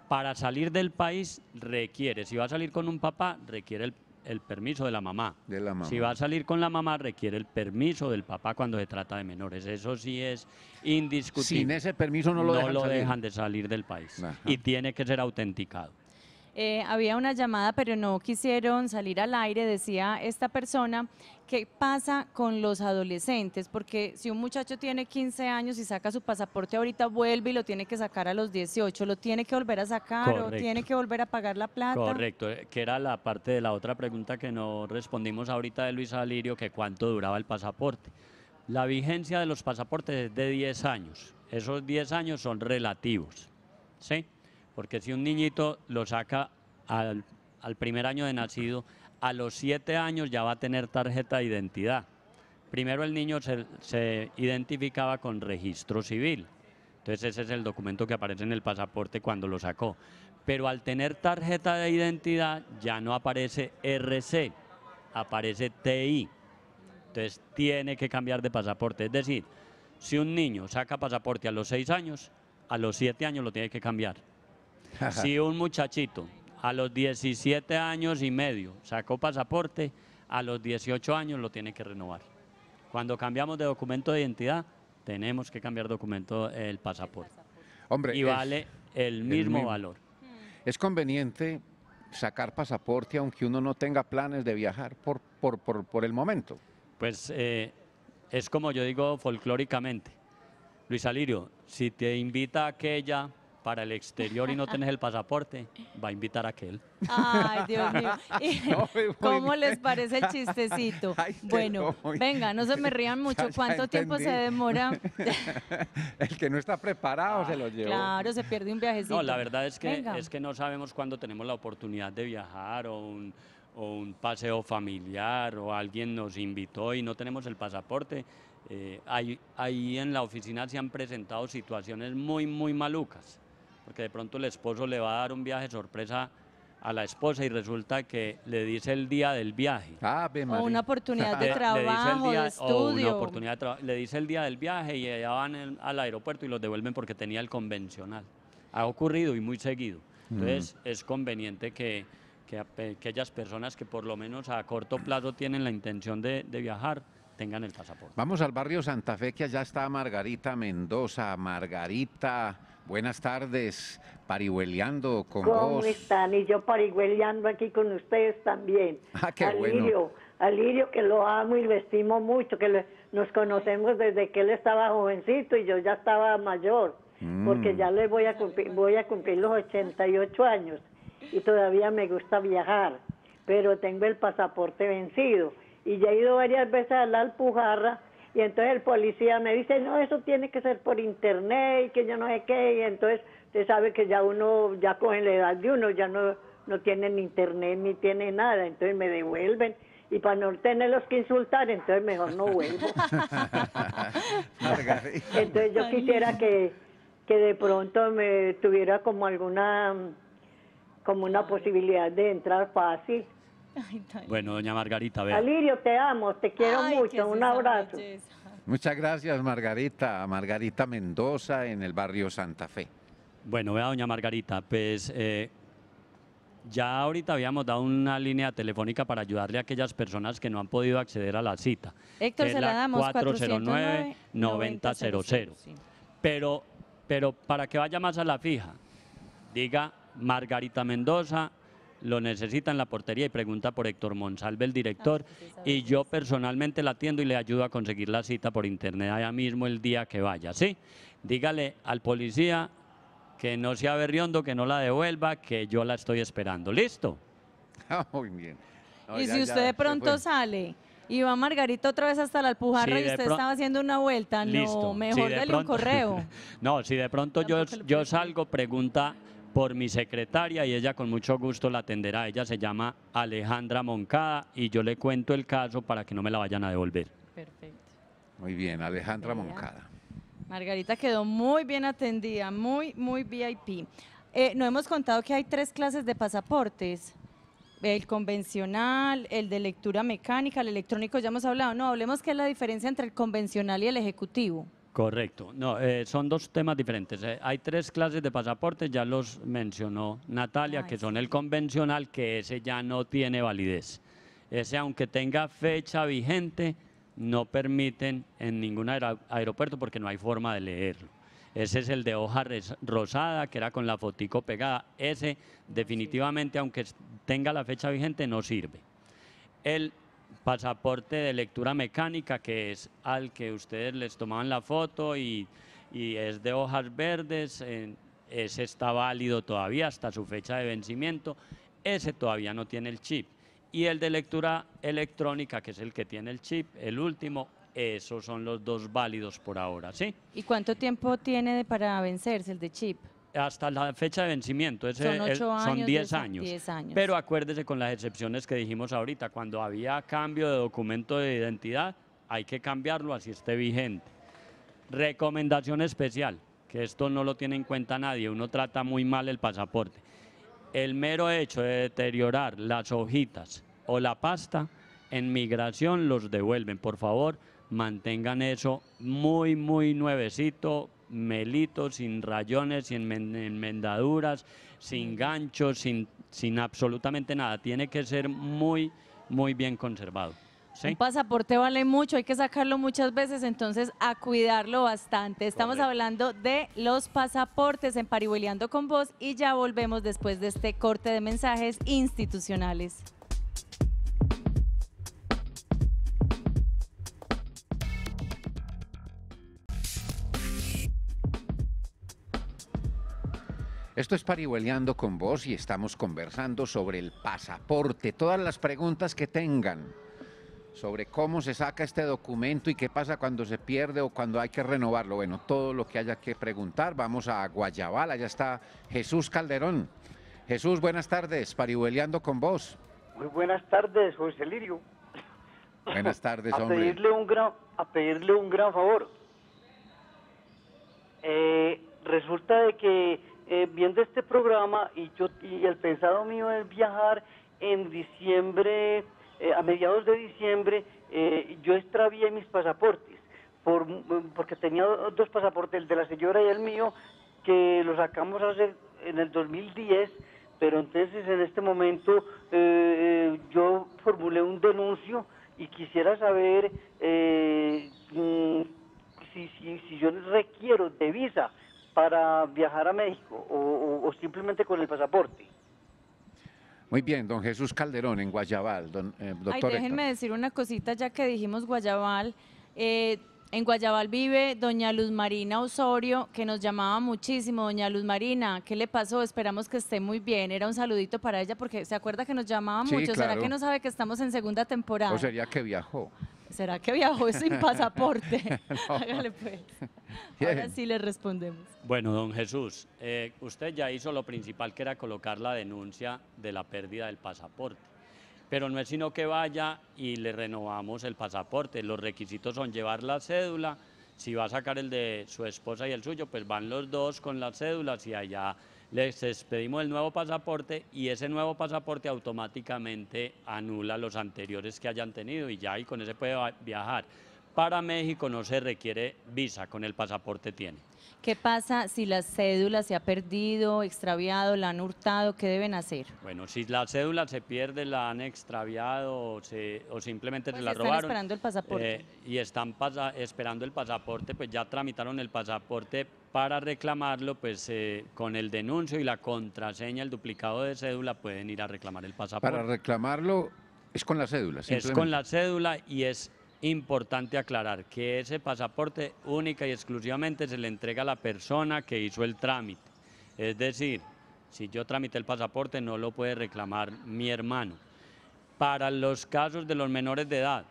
Para salir del país requiere, si va a salir con un papá, requiere el el permiso de la mamá. Si va a salir con la mamá, requiere el permiso del papá cuando se trata de menores. Eso sí es indiscutible. Sin ese permiso no lo, no lo dejan de salir del país. Y tiene que ser autenticado. Eh, había una llamada, pero no quisieron salir al aire, decía esta persona, ¿qué pasa con los adolescentes? Porque si un muchacho tiene 15 años y saca su pasaporte ahorita, vuelve y lo tiene que sacar a los 18, lo tiene que volver a sacar o tiene que volver a pagar la plata. Correcto, eh, que era la parte de la otra pregunta que no respondimos ahorita de Luis Alirio, que cuánto duraba el pasaporte. La vigencia de los pasaportes es de 10 años, esos 10 años son relativos, ¿sí? Porque si un niñito lo saca al, primer año de nacido, a los siete años ya va a tener tarjeta de identidad. Primero el niño se, identificaba con registro civil, entonces ese es el documento que aparece en el pasaporte cuando lo sacó. Pero al tener tarjeta de identidad ya no aparece RC, aparece TI. Entonces tiene que cambiar de pasaporte. Es decir, si un niño saca pasaporte a los seis años, a los siete años lo tiene que cambiar. Si un muchachito a los 17 años y medio sacó pasaporte, a los 18 años lo tiene que renovar. Cuando cambiamos de documento de identidad, tenemos que cambiar documento el pasaporte. Hombre, y vale el mismo, valor. Mm. Es conveniente sacar pasaporte aunque uno no tenga planes de viajar por, por, el momento. Pues eh, es como yo digo folclóricamente. Luis Alirio, si te invita aquella para el exterior y no tenés el pasaporte, va a invitar a aquel. Ay, Dios mío. ¿Cómo les parece el chistecito? Bueno, venga, no se me rían mucho. ¿Cuánto tiempo se demora? El que no está preparado se lo lleva. Claro, se pierde un viajecito. No, la verdad es que, es que no sabemos cuándo tenemos la oportunidad de viajar o un, paseo familiar o alguien nos invitó y no tenemos el pasaporte. Eh, ahí en la oficina se han presentado situaciones muy, muy malucas porque de pronto el esposo le va a dar un viaje sorpresa a la esposa y resulta que le dice el día del viaje. O una oportunidad de trabajo, estudio. Una oportunidad de le dice el día del viaje y allá van al aeropuerto y los devuelven porque tenía el convencional. Ha ocurrido y muy seguido. Mm. Entonces es conveniente que, eh, que, aquellas personas que por lo menos a corto plazo tienen la intención de, de viajar, tengan el pasaporte. Vamos al barrio Santa Fe, que allá está Margarita Mendoza. Margarita, Buenas tardes, parihueleando con vos. ¿Cómo están? Y yo parihueleando aquí con ustedes también. Ah, qué Alirio, Alirio, que lo amo y lo estimo mucho, que nos conocemos desde que él estaba jovencito y yo ya estaba mayor, mm. porque ya le voy a, cumplir, voy a cumplir los 88 años y todavía me gusta viajar, pero tengo el pasaporte vencido y ya he ido varias veces a la Alpujarra y entonces el policía me dice, no, eso tiene que ser por internet y que yo no sé qué. Y entonces usted sabe que ya uno, ya coge la edad de uno, ya no, no ni internet ni tiene nada. Entonces me devuelven y para no tenerlos que insultar, entonces mejor no vuelvo. entonces yo quisiera que, que de pronto me tuviera como alguna como una posibilidad de entrar fácil. Bueno, doña Margarita, vea. Alirio, te amo, te quiero mucho, un abrazo. Muchas gracias, Margarita, Margarita Mendoza en el barrio Santa Fe. Bueno, vea, doña Margarita, pues eh, ya ahorita habíamos dado una línea telefónica para ayudarle a aquellas personas que no han podido acceder a la cita. Héctor, se la, damos 409-9000. Pero, pero para que vaya más a la fija, diga Margarita Mendoza, lo necesita en la portería y pregunta por Héctor Monsalve, el director, ah, y yo personalmente la atiendo y le ayudo a conseguir la cita por internet allá mismo el día que vaya, ¿sí? Dígale al policía que no sea berriondo, que no la devuelva, que yo la estoy esperando. ¿Listo? Ah, muy bien. y si usted de pronto sale y va Margarita otra vez hasta la Alpujarra y usted estaba haciendo una vuelta, no, mejor déle un correo. no, si de pronto yo, yo salgo, pregunta por mi secretaria y ella con mucho gusto la atenderá. Ella se llama Alejandra Moncada y yo le cuento el caso para que no me la vayan a devolver. Perfecto. Muy bien, Alejandra Moncada. Margarita quedó muy bien atendida, muy, muy VIP. Eh, no hemos contado que hay tres clases de pasaportes. El convencional, el de lectura mecánica, el electrónico, ya hemos hablado. No, hablemos qué es la diferencia entre el convencional y el ejecutivo. Correcto. No, eh, son dos temas diferentes. Eh. Hay tres clases de pasaportes, ya los mencionó Natalia, que son el convencional, que ese ya no tiene validez. Ese, aunque tenga fecha vigente, no permiten en ningún aeropuerto porque no hay forma de leerlo. Ese es el de hoja rosada, que era con la fotico pegada. Ese definitivamente, aunque tenga la fecha vigente, no sirve. El pasaporte de lectura mecánica, que es al que ustedes les tomaban la foto y, es de hojas verdes, ese está válido todavía hasta su fecha de vencimiento, ese todavía no tiene el chip. Y el de lectura electrónica, que es el que tiene el chip, el último, esos son los dos válidos por ahora, ¿sí? ¿Y cuánto tiempo tiene para vencerse el de chip? hasta la fecha de vencimiento, son, 10 años, años. Pero acuérdese con las excepciones que dijimos ahorita, cuando había cambio de documento de identidad, hay que cambiarlo así esté vigente. Recomendación especial, que esto no lo tiene en cuenta nadie, uno trata muy mal el pasaporte. El mero hecho de deteriorar las hojitas o la pasta, en migración los devuelven. Por favor, mantengan eso muy, muy nuevecito, melito, sin rayones, sin enmendaduras, sin ganchos, sin, sin absolutamente nada. Tiene que ser muy, muy bien conservado. Un pasaporte vale mucho, hay que sacarlo muchas veces, entonces a cuidarlo bastante. Estamos hablando de los pasaportes en Pariboleando con vos y ya volvemos después de este corte de mensajes institucionales. Esto es Parihueleando con vos y estamos conversando sobre el pasaporte. Todas las preguntas que tengan sobre cómo se saca este documento y qué pasa cuando se pierde o cuando hay que renovarlo. Bueno, todo lo que haya que preguntar. Vamos a Guayabal, allá está Jesús Calderón. Jesús, buenas tardes, Parihueleando con vos. Muy buenas tardes, José Lirio. Buenas tardes, hombre. a Pedirle un gran, a pedirle un gran favor. Eh, resulta de que eh, viendo este programa y, yo, y el pensado mío es viajar en diciembre, eh, a mediados de diciembre, eh, yo extravié mis pasaportes, por, mm, porque tenía dos pasaportes, el de la señora y el mío, que lo sacamos hace, en el 2010, pero entonces en este momento yo formulé un denuncio y quisiera saber mm, si, si, si yo requiero de visa para viajar a México o, simplemente con el pasaporte. Muy bien, don Jesús Calderón en Guayabal, eh, doctor Ay, déjenme decir una cosita ya que dijimos Guayabal. Eh, en Guayabal vive doña Luz Marina Osorio, que nos llamaba muchísimo. Doña Luz Marina, ¿qué le pasó? Esperamos que esté muy bien. Era un saludito para ella porque se acuerda que nos llamaba mucho. ¿Será que no sabe que estamos en segunda temporada? ¿O sería que viajó? ¿será que viajó sin pasaporte? Hágale pues. Ahora sí le respondemos. Bueno, don Jesús, eh, usted ya hizo lo principal que era colocar la denuncia de la pérdida del pasaporte. Pero no es sino que vaya y le renovamos el pasaporte. Los requisitos son llevar la cédula. Si va a sacar el de su esposa y el suyo, pues van los dos con las cédulas y allá les pedimos el nuevo pasaporte y ese nuevo pasaporte automáticamente anula los anteriores que hayan tenido y ya y con ese puede viajar. Para México no se requiere visa, con el pasaporte tiene. ¿Qué pasa si la cédula se ha perdido, extraviado, la han hurtado? ¿Qué deben hacer? Bueno, si la cédula se pierde, la han extraviado o, se, simplemente pues se la están robaron. esperando el pasaporte. Eh, y están esperando el pasaporte, pues ya tramitaron el pasaporte para reclamarlo, pues eh, con el denuncio y la contraseña, el duplicado de cédula, pueden ir a reclamar el pasaporte. Para reclamarlo es con la cédula. Es con la cédula y es importante aclarar que ese pasaporte única y exclusivamente se le entrega a la persona que hizo el trámite. Es decir, si yo trámite el pasaporte no lo puede reclamar mi hermano. Para los casos de los menores de edad,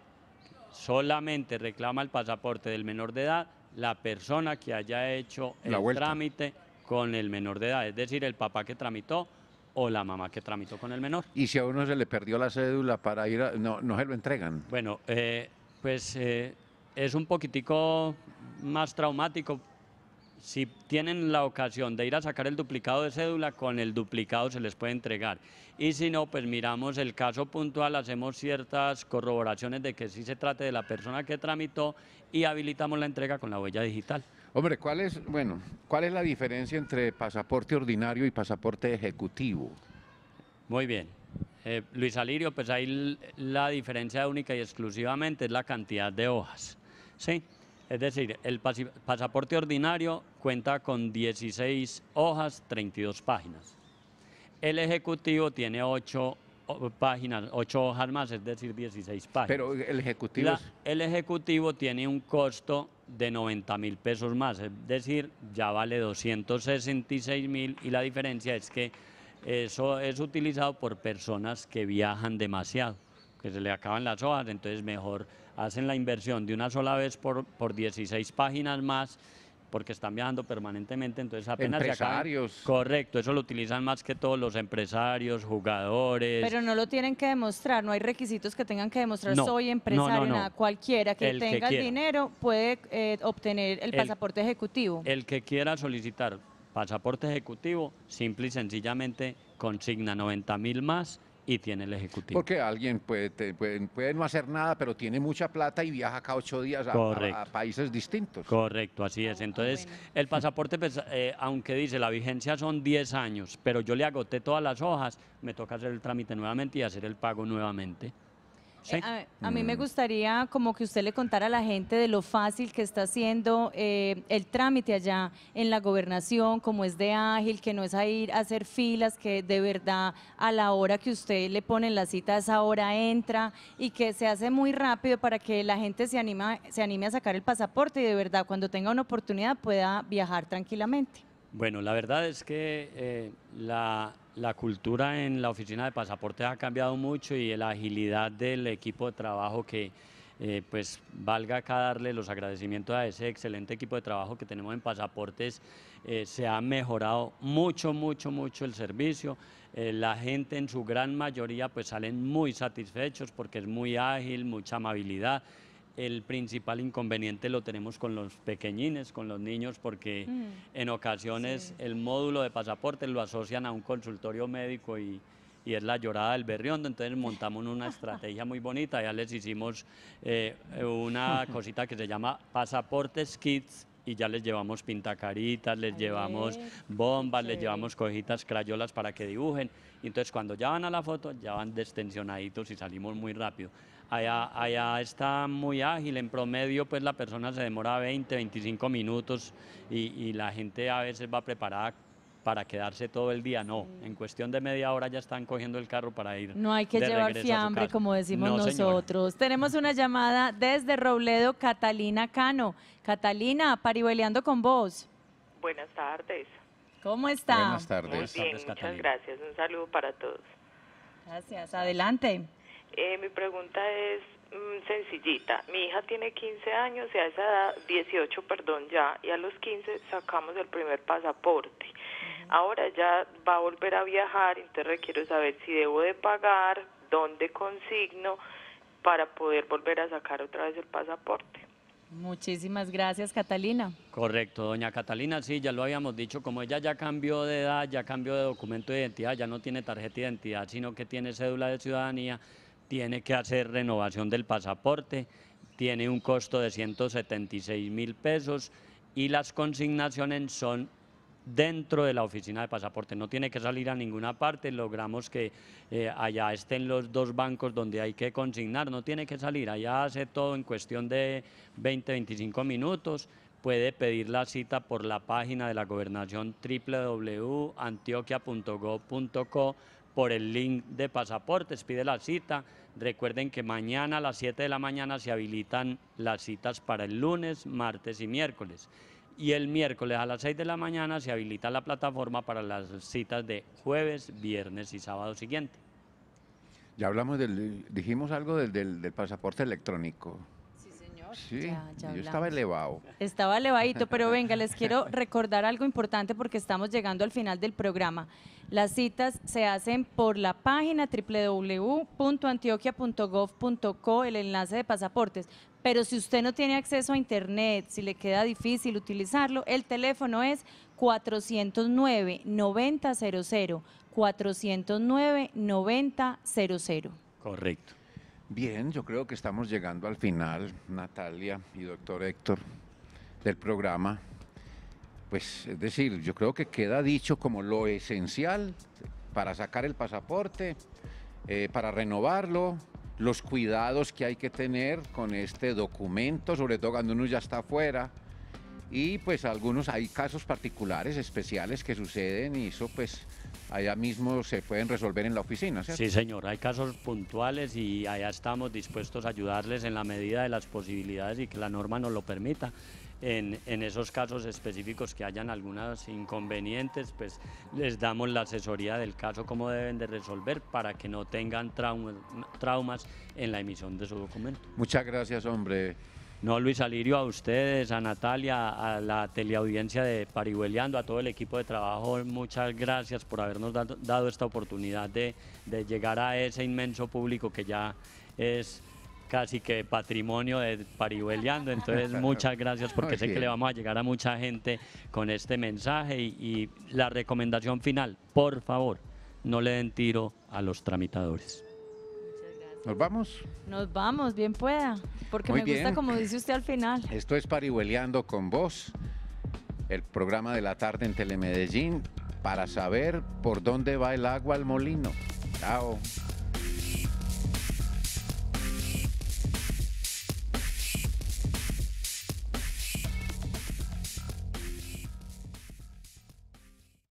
solamente reclama el pasaporte del menor de edad la persona que haya hecho el trámite con el menor de edad, es decir, el papá que tramitó o la mamá que tramitó con el menor. Y si a uno se le perdió la cédula para ir, a, no, no se lo entregan. Bueno, eh, pues eh, es un poquitico más traumático si tienen la ocasión de ir a sacar el duplicado de cédula, con el duplicado se les puede entregar. Y si no, pues miramos el caso puntual, hacemos ciertas corroboraciones de que sí se trate de la persona que tramitó y habilitamos la entrega con la huella digital. Hombre, ¿cuál es, bueno, ¿cuál es la diferencia entre pasaporte ordinario y pasaporte ejecutivo? Muy bien. Eh, Luis Alirio, pues ahí la diferencia única y exclusivamente es la cantidad de hojas. ¿sí? Es decir, el pasaporte ordinario cuenta con 16 hojas, 32 páginas. El ejecutivo tiene 8 páginas, 8 hojas más, es decir, 16 páginas. Pero el ejecutivo... el ejecutivo tiene un costo de 90 mil pesos más, es decir, ya vale 266 mil y la diferencia es que eso es utilizado por personas que viajan demasiado, que se le acaban las hojas, entonces mejor hacen la inversión de una sola vez por, por 16 páginas más porque están viajando permanentemente, entonces apenas empresarios. Correcto, eso lo utilizan más que todos los empresarios, jugadores. Pero no lo tienen que demostrar, no hay requisitos que tengan que demostrar soy empresario, cualquiera que tenga el dinero puede eh, obtener el, el pasaporte ejecutivo. El que quiera solicitar pasaporte ejecutivo, simple y sencillamente consigna 90 mil más y tiene el Ejecutivo. Porque alguien puede, no hacer nada, pero tiene mucha plata y viaja cada ocho días a, países distintos. Correcto, así es. Ah, Entonces, el pasaporte, pues, eh, aunque dice la vigencia son 10 años, pero yo le agoté todas las hojas, me toca hacer el trámite nuevamente y hacer el pago nuevamente. Eh, a, mí me mm. gustaría como que usted le contara a la gente de lo fácil que está haciendo eh, el trámite allá en la gobernación, como es de ágil, que no es a ir a hacer filas, que de verdad a la hora que usted le pone la cita, esa hora entra y que se hace muy rápido para que la gente se, se anime a sacar el pasaporte y de verdad cuando tenga una oportunidad pueda viajar tranquilamente. Bueno, la verdad es que eh, la, cultura en la oficina de pasaportes ha cambiado mucho y la agilidad del equipo de trabajo que, eh, pues valga acá darle los agradecimientos a ese excelente equipo de trabajo que tenemos en pasaportes, eh, se ha mejorado mucho, mucho, mucho el servicio. la gente en su gran mayoría pues salen muy satisfechos porque es muy ágil, mucha amabilidad el principal inconveniente lo tenemos con los pequeñines, con los niños, porque mm. en ocasiones el módulo de pasaporte lo asocian a un consultorio médico y, es la llorada del berriondo, entonces montamos una estrategia muy bonita, ya les hicimos eh, una cosita que se llama Pasaportes Kids, y ya les llevamos pintacaritas, les llevamos bombas, les llevamos cojitas, crayolas para que dibujen. entonces cuando ya van a la foto, ya van destensionaditos y salimos muy rápido. Allá, allá, está muy ágil, en promedio pues la persona se demora 20, 25 minutos y, la gente a veces va preparada para quedarse todo el día, no, en cuestión de media hora ya están cogiendo el carro para ir. No hay que llevar fiambre, como decimos nosotros. Tenemos una llamada desde Robledo, Catalina Cano. Catalina, pariboleando con vos. Buenas tardes. ¿Cómo está? Buenas tardes. Buenas tardes, muchas gracias. Un saludo para todos. Gracias, adelante. Eh, mi pregunta es mm, sencillita. Mi hija tiene 15 años y a esa edad, 18, perdón, ya, y a los 15 sacamos el primer pasaporte. Ahora ya va a volver a viajar, entonces requiero saber si debo de pagar, dónde consigno para poder volver a sacar otra vez el pasaporte. Muchísimas gracias, Catalina. Correcto, doña Catalina, sí, ya lo habíamos dicho, como ella ya cambió de edad, ya cambió de documento de identidad, ya no tiene tarjeta de identidad, sino que tiene cédula de ciudadanía, tiene que hacer renovación del pasaporte, tiene un costo de 176 mil pesos y las consignaciones son dentro de la oficina de pasaporte, no tiene que salir a ninguna parte, logramos que eh, allá estén los dos bancos donde hay que consignar, no tiene que salir, allá hace todo en cuestión de 20, 25 minutos, puede pedir la cita por la página de la gobernación www.antioquia.gov.co por el link de pasaportes, pide la cita, Recuerden que mañana a las 7 de la mañana se habilitan las citas para el lunes, martes y miércoles. Y el miércoles a las 6 de la mañana se habilita la plataforma para las citas de jueves, viernes y sábado siguiente. Ya hablamos del, dijimos algo del, del pasaporte electrónico yo estaba elevado. Estaba elevadito, pero venga, les quiero recordar algo importante porque estamos llegando al final del programa. Las citas se hacen por la página www.antioquia.gov.co, el enlace de pasaportes. Pero si usted no tiene acceso a Internet, si le queda difícil utilizarlo, el teléfono es 409-9000, 409-9000. Correcto. Bien, yo creo que estamos llegando al final, Natalia y doctor Héctor, del programa. Pues es decir, yo creo que queda dicho como lo esencial para sacar el pasaporte, eh, para renovarlo, los cuidados que hay que tener con este documento, sobre todo cuando uno ya está afuera, y pues algunos hay casos particulares, especiales que suceden y eso pues allá mismo se pueden resolver en la oficina. Sí, señor, hay casos puntuales y allá estamos dispuestos a ayudarles en la medida de las posibilidades y que la norma nos lo permita. En, en, esos casos específicos que hayan algunos inconvenientes, pues les damos la asesoría del caso, cómo deben de resolver para que no tengan traumas en la emisión de su documento. Muchas gracias, hombre. No, Luis Alirio, a ustedes, a Natalia, a la teleaudiencia de Parihueleando, a todo el equipo de trabajo, muchas gracias por habernos dado, esta oportunidad de, llegar a ese inmenso público que ya es casi que patrimonio de Parihueleando. Entonces, muchas gracias porque sé que le vamos a llegar a mucha gente con este mensaje y, y la recomendación final, por favor, no le den tiro a los tramitadores. ¿Nos vamos? Nos vamos, bien pueda, porque me gusta como dice usted al final. Esto es Parihueleando con vos, el programa de la tarde en Telemedellín, para saber por dónde va el agua al molino. Chao.